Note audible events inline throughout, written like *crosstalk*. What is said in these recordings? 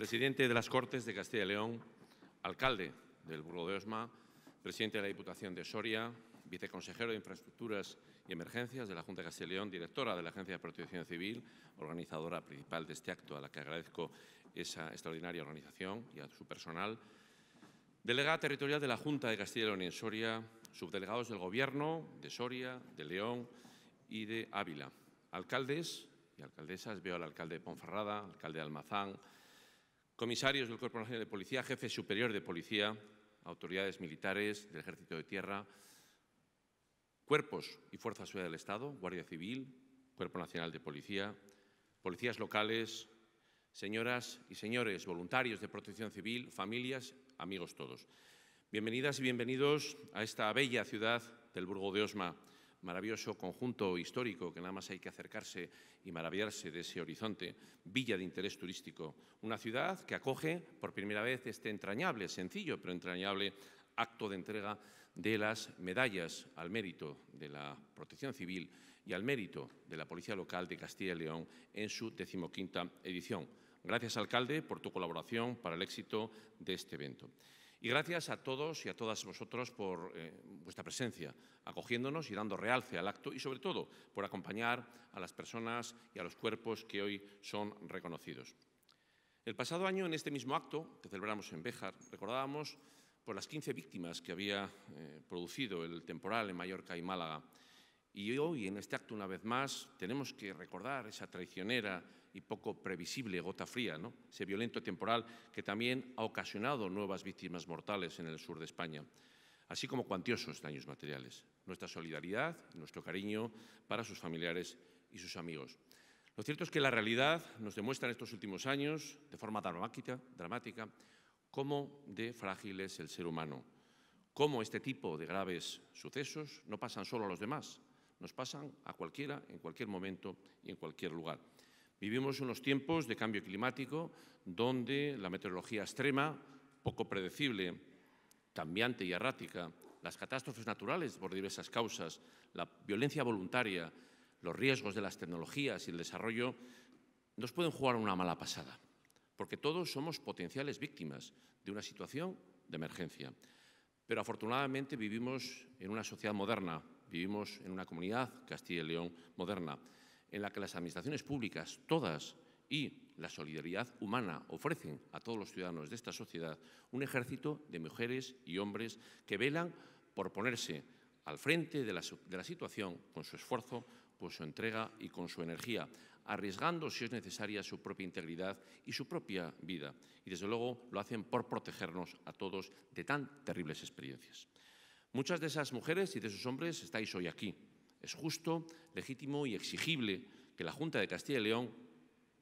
presidente de las Cortes de Castilla y León, alcalde del Burgo de Osma, presidente de la Diputación de Soria, viceconsejero de Infraestructuras y Emergencias de la Junta de Castilla y León, directora de la Agencia de Protección Civil, organizadora principal de este acto, a la que agradezco esa extraordinaria organización y a su personal, delegada territorial de la Junta de Castilla y León en Soria, subdelegados del Gobierno de Soria, de León y de Ávila, alcaldes y alcaldesas, veo al alcalde de Ponferrada, alcalde de Almazán, comisarios del Cuerpo Nacional de Policía, jefe superior de policía, autoridades militares, del Ejército de Tierra, cuerpos y fuerzas del Estado, Guardia Civil, Cuerpo Nacional de Policía, policías locales, señoras y señores, voluntarios de protección civil, familias, amigos todos. Bienvenidas y bienvenidos a esta bella ciudad del Burgo de Osma, maravilloso conjunto histórico que nada más hay que acercarse y maravillarse de ese horizonte, villa de interés turístico, una ciudad que acoge por primera vez este entrañable, sencillo pero entrañable acto de entrega de las medallas al mérito de la Protección Civil y al mérito de la Policía Local de Castilla y León en su decimoquinta edición. Gracias, alcalde, por tu colaboración para el éxito de este evento. Y gracias a todos y a todas vosotros por eh, vuestra presencia, acogiéndonos y dando realce al acto y, sobre todo, por acompañar a las personas y a los cuerpos que hoy son reconocidos. El pasado año, en este mismo acto que celebramos en Béjar, recordábamos por las 15 víctimas que había eh, producido el temporal en Mallorca y Málaga. Y hoy, en este acto, una vez más, tenemos que recordar esa traicionera y poco previsible gota fría, ¿no? ese violento temporal que también ha ocasionado nuevas víctimas mortales en el sur de España, así como cuantiosos daños materiales. Nuestra solidaridad, nuestro cariño para sus familiares y sus amigos. Lo cierto es que la realidad nos demuestra en estos últimos años, de forma dramática, dramática cómo de frágil es el ser humano, cómo este tipo de graves sucesos no pasan solo a los demás, nos pasan a cualquiera, en cualquier momento y en cualquier lugar. Vivimos unos tiempos de cambio climático donde la meteorología extrema, poco predecible, cambiante y errática, las catástrofes naturales por diversas causas, la violencia voluntaria, los riesgos de las tecnologías y el desarrollo, nos pueden jugar una mala pasada, porque todos somos potenciales víctimas de una situación de emergencia. Pero afortunadamente vivimos en una sociedad moderna, vivimos en una comunidad, Castilla y León, moderna en la que las administraciones públicas, todas, y la solidaridad humana ofrecen a todos los ciudadanos de esta sociedad un ejército de mujeres y hombres que velan por ponerse al frente de la, situación con su esfuerzo, con su entrega y con su energía, arriesgando, si es necesaria, su propia integridad y su propia vida. Y, desde luego, lo hacen por protegernos a todos de tan terribles experiencias. Muchas de esas mujeres y de esos hombres estáis hoy aquí, es justo, legítimo y exigible que la Junta de Castilla y León,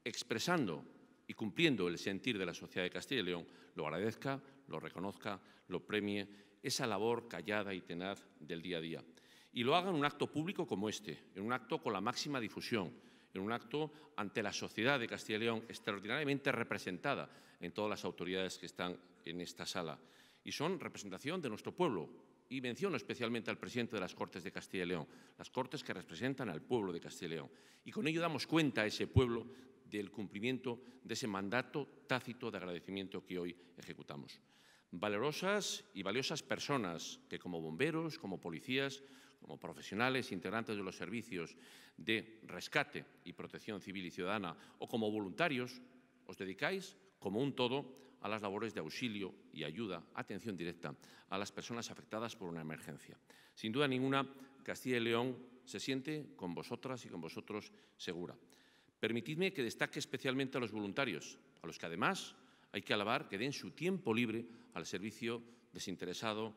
expresando y cumpliendo el sentir de la sociedad de Castilla y León, lo agradezca, lo reconozca, lo premie, esa labor callada y tenaz del día a día. Y lo haga en un acto público como este, en un acto con la máxima difusión, en un acto ante la sociedad de Castilla y León extraordinariamente representada en todas las autoridades que están en esta sala. Y son representación de nuestro pueblo, y menciono especialmente al presidente de las Cortes de Castilla y León, las Cortes que representan al pueblo de Castilla y León. Y con ello damos cuenta a ese pueblo del cumplimiento de ese mandato tácito de agradecimiento que hoy ejecutamos. Valerosas y valiosas personas que como bomberos, como policías, como profesionales integrantes de los servicios de rescate y protección civil y ciudadana o como voluntarios, os dedicáis como un todo a las labores de auxilio y ayuda, atención directa a las personas afectadas por una emergencia. Sin duda ninguna, Castilla y León se siente con vosotras y con vosotros segura. Permitidme que destaque especialmente a los voluntarios, a los que además hay que alabar que den su tiempo libre al servicio desinteresado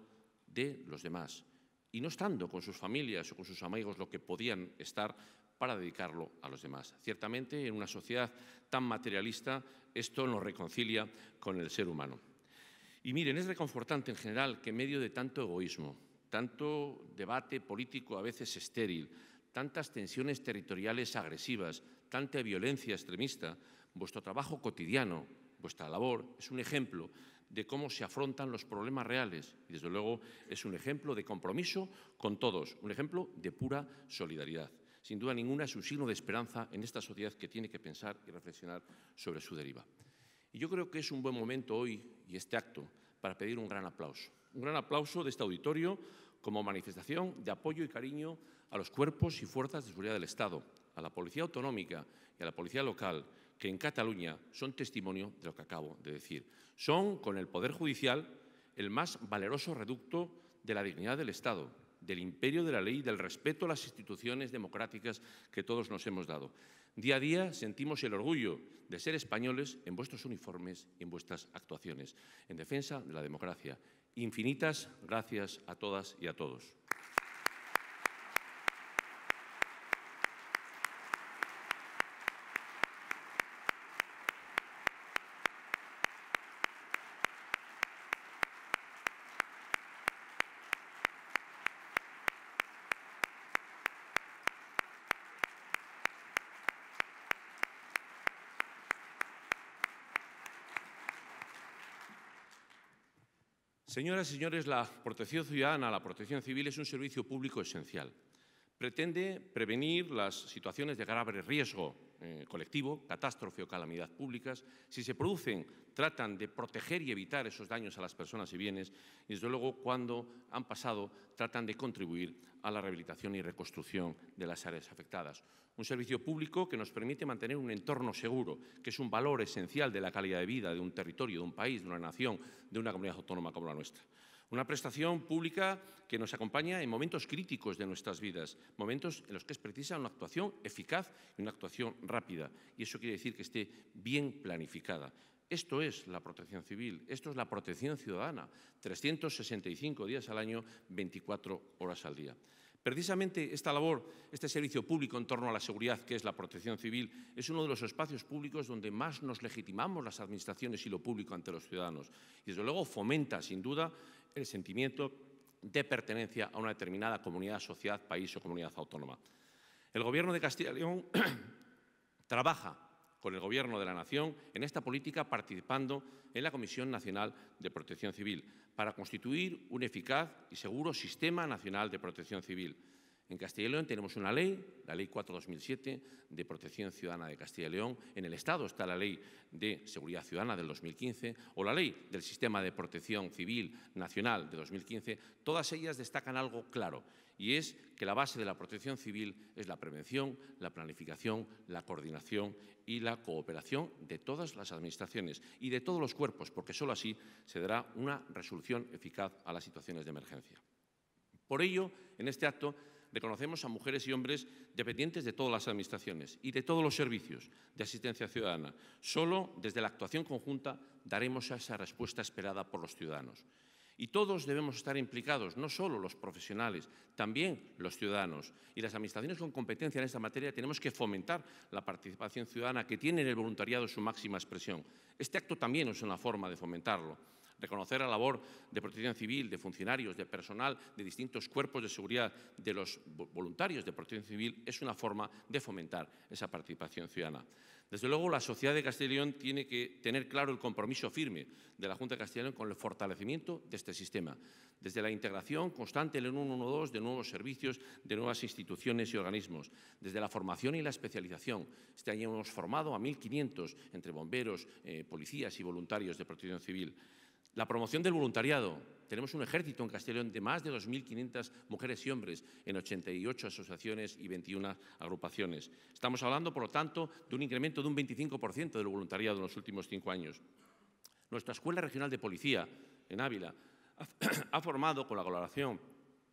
de los demás. Y no estando con sus familias o con sus amigos lo que podían estar, para dedicarlo a los demás. Ciertamente, en una sociedad tan materialista, esto nos reconcilia con el ser humano. Y miren, es reconfortante en general que en medio de tanto egoísmo, tanto debate político a veces estéril, tantas tensiones territoriales agresivas, tanta violencia extremista, vuestro trabajo cotidiano, vuestra labor, es un ejemplo de cómo se afrontan los problemas reales. Y desde luego es un ejemplo de compromiso con todos, un ejemplo de pura solidaridad sin duda ninguna, es un signo de esperanza en esta sociedad que tiene que pensar y reflexionar sobre su deriva. Y yo creo que es un buen momento hoy y este acto para pedir un gran aplauso. Un gran aplauso de este auditorio como manifestación de apoyo y cariño a los cuerpos y fuerzas de seguridad del Estado, a la Policía Autonómica y a la Policía Local, que en Cataluña son testimonio de lo que acabo de decir. Son, con el Poder Judicial, el más valeroso reducto de la dignidad del Estado, del imperio de la ley y del respeto a las instituciones democráticas que todos nos hemos dado. Día a día sentimos el orgullo de ser españoles en vuestros uniformes y en vuestras actuaciones, en defensa de la democracia. Infinitas gracias a todas y a todos. Señoras y señores, la protección ciudadana, la protección civil es un servicio público esencial. Pretende prevenir las situaciones de grave riesgo eh, colectivo, catástrofe o calamidad públicas. Si se producen, tratan de proteger y evitar esos daños a las personas y bienes. Y desde luego, cuando han pasado, tratan de contribuir a la rehabilitación y reconstrucción de las áreas afectadas. Un servicio público que nos permite mantener un entorno seguro, que es un valor esencial de la calidad de vida de un territorio, de un país, de una nación, de una comunidad autónoma como la nuestra. Una prestación pública que nos acompaña en momentos críticos de nuestras vidas, momentos en los que es precisa una actuación eficaz y una actuación rápida. Y eso quiere decir que esté bien planificada. Esto es la protección civil, esto es la protección ciudadana, 365 días al año, 24 horas al día. Precisamente esta labor, este servicio público en torno a la seguridad, que es la protección civil, es uno de los espacios públicos donde más nos legitimamos las administraciones y lo público ante los ciudadanos. Y desde luego fomenta, sin duda, el sentimiento de pertenencia a una determinada comunidad, sociedad, país o comunidad autónoma. El Gobierno de Castilla y León *clears throat* trabaja con el Gobierno de la Nación en esta política participando en la Comisión Nacional de Protección Civil para constituir un eficaz y seguro sistema nacional de protección civil en Castilla y León tenemos una ley, la Ley 4-2007, de protección ciudadana de Castilla y León. En el Estado está la Ley de Seguridad Ciudadana del 2015 o la Ley del Sistema de Protección Civil Nacional de 2015. Todas ellas destacan algo claro y es que la base de la protección civil es la prevención, la planificación, la coordinación y la cooperación de todas las administraciones y de todos los cuerpos, porque solo así se dará una resolución eficaz a las situaciones de emergencia. Por ello, en este acto reconocemos a mujeres y hombres dependientes de todas las administraciones y de todos los servicios de asistencia ciudadana. Solo desde la actuación conjunta daremos esa respuesta esperada por los ciudadanos. Y todos debemos estar implicados, no solo los profesionales, también los ciudadanos. Y las administraciones con competencia en esta materia tenemos que fomentar la participación ciudadana que tiene en el voluntariado su máxima expresión. Este acto también es una forma de fomentarlo reconocer la labor de protección civil, de funcionarios, de personal, de distintos cuerpos de seguridad, de los voluntarios de protección civil, es una forma de fomentar esa participación ciudadana. Desde luego, la sociedad de Castellón tiene que tener claro el compromiso firme de la Junta de Castellón con el fortalecimiento de este sistema, desde la integración constante el 112 de nuevos servicios, de nuevas instituciones y organismos, desde la formación y la especialización. Este año hemos formado a 1.500 entre bomberos, eh, policías y voluntarios de protección civil. La promoción del voluntariado. Tenemos un ejército en Castellón de más de 2.500 mujeres y hombres en 88 asociaciones y 21 agrupaciones. Estamos hablando, por lo tanto, de un incremento de un 25% del voluntariado en los últimos cinco años. Nuestra Escuela Regional de Policía en Ávila *coughs* ha formado, con la colaboración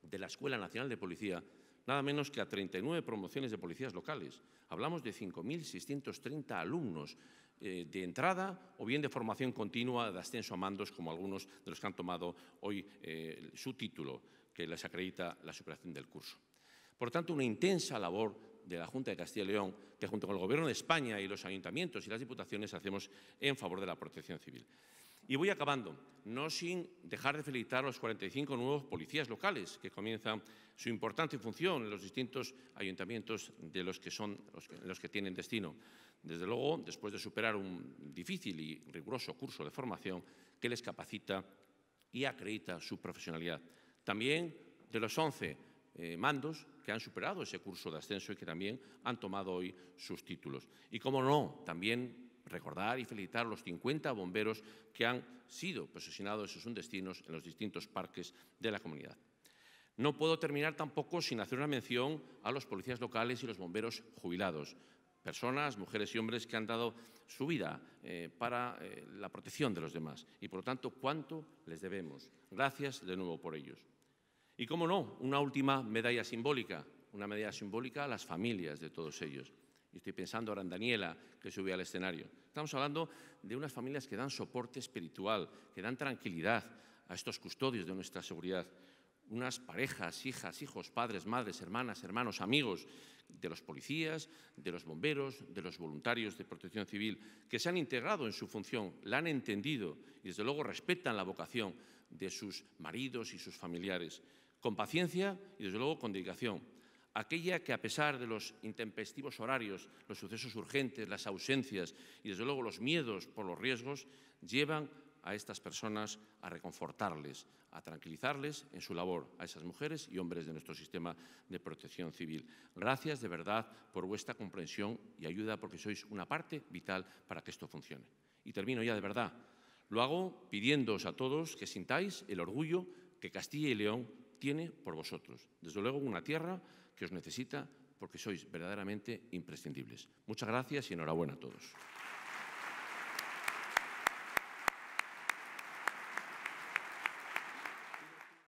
de la Escuela Nacional de Policía, nada menos que a 39 promociones de policías locales. Hablamos de 5.630 alumnos eh, de entrada o bien de formación continua de ascenso a mandos, como algunos de los que han tomado hoy eh, su título que les acredita la superación del curso. Por tanto, una intensa labor de la Junta de Castilla y León, que junto con el Gobierno de España y los ayuntamientos y las diputaciones hacemos en favor de la protección civil. Y voy acabando, no sin dejar de felicitar a los 45 nuevos policías locales que comienzan su importante función en los distintos ayuntamientos de los que, son, los que, tienen destino. Desde luego, después de superar un difícil y riguroso curso de formación que les capacita y acredita su profesionalidad. También de los 11 eh, mandos que han superado ese curso de ascenso y que también han tomado hoy sus títulos. Y, como no, también recordar y felicitar a los 50 bomberos que han sido posesionados en sus destinos en los distintos parques de la comunidad. No puedo terminar tampoco sin hacer una mención a los policías locales y los bomberos jubilados, personas, mujeres y hombres que han dado su vida eh, para eh, la protección de los demás y, por lo tanto, cuánto les debemos. Gracias de nuevo por ellos. Y, cómo no, una última medalla simbólica, una medalla simbólica a las familias de todos ellos. Y estoy pensando ahora en Daniela, que subió al escenario. Estamos hablando de unas familias que dan soporte espiritual, que dan tranquilidad a estos custodios de nuestra seguridad. Unas parejas, hijas, hijos, padres, madres, hermanas, hermanos, amigos de los policías, de los bomberos, de los voluntarios de protección civil, que se han integrado en su función, la han entendido y desde luego respetan la vocación de sus maridos y sus familiares, con paciencia y desde luego con dedicación aquella que a pesar de los intempestivos horarios, los sucesos urgentes, las ausencias y desde luego los miedos por los riesgos, llevan a estas personas a reconfortarles, a tranquilizarles en su labor, a esas mujeres y hombres de nuestro sistema de protección civil. Gracias de verdad por vuestra comprensión y ayuda porque sois una parte vital para que esto funcione. Y termino ya de verdad. Lo hago pidiéndoos a todos que sintáis el orgullo que Castilla y León tiene por vosotros. Desde luego una tierra que os necesita porque sois verdaderamente imprescindibles. Muchas gracias y enhorabuena a todos.